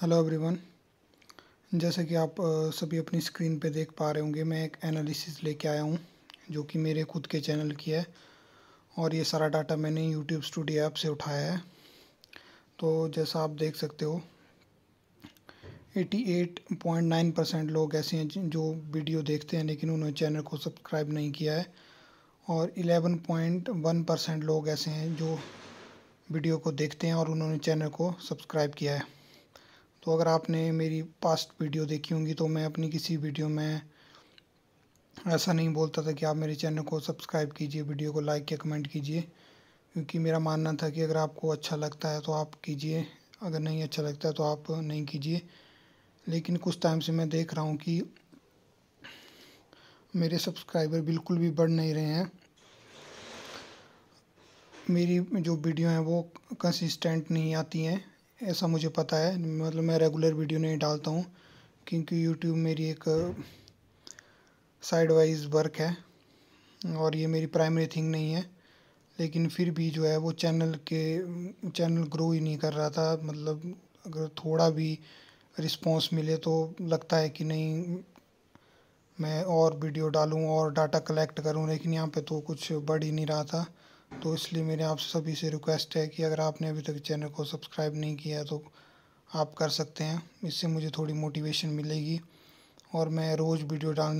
hello everyone जैसे कि आप सभी अपनी स्क्रीन पे देख पा रहे होंगे मैं एक एनालिसिस लेके आया हूँ जो कि मेरे खुद के चैनल की है और ये सारा डाटा मैंने यूट्यूब स्टूडियो ऐप से उठाया है तो जैसा आप देख सकते हो 88.9 परसेंट लोग ऐसे हैं जो वीडियो देखते हैं लेकिन उन्होंने चैनल को सब्सक्राइब नहीं किया है और 11.1 परसेंट लोग ऐसे हैं जो वीडियो को देखते हैं और उन्होंने चैनल को सब्सक्राइब किया है तो अगर आपने मेरी पास्ट वीडियो देखी होंगी तो मैं अपनी किसी वीडियो में ऐसा नहीं बोलता था कि आप मेरे चैनल को सब्सक्राइब कीजिए वीडियो को लाइक या कमेंट कीजिए क्योंकि मेरा मानना था कि अगर आपको अच्छा लगता है तो आप कीजिए अगर नहीं अच्छा लगता है तो आप नहीं कीजिए लेकिन कुछ टाइम से मैं देख रहा हूँ कि मेरे सब्सक्राइबर बिल्कुल भी बढ़ नहीं रहे हैं मेरी जो वीडियो हैं वो कंसिस्टेंट नहीं आती हैं ऐसा मुझे पता है मतलब मैं रेगुलर वीडियो नहीं डालता हूँ क्योंकि यूट्यूब मेरी एक साइड वाइज वर्क है और ये मेरी प्राइमरी थिंग नहीं है लेकिन फिर भी जो है वो चैनल के चैनल ग्रो ही नहीं कर रहा था मतलब अगर थोड़ा भी रिस्पॉन्स मिले तो लगता है कि नहीं मैं और वीडियो डालूं और डाटा कलेक्ट करूं लेकिन यहाँ पे तो कुछ बढ़ ही नहीं रहा था तो इसलिए मेरे आप सभी से रिक्वेस्ट है कि अगर आपने अभी तक चैनल को सब्सक्राइब नहीं किया तो आप कर सकते हैं इससे मुझे थोड़ी मोटिवेशन मिलेगी और मैं रोज़ वीडियो डालने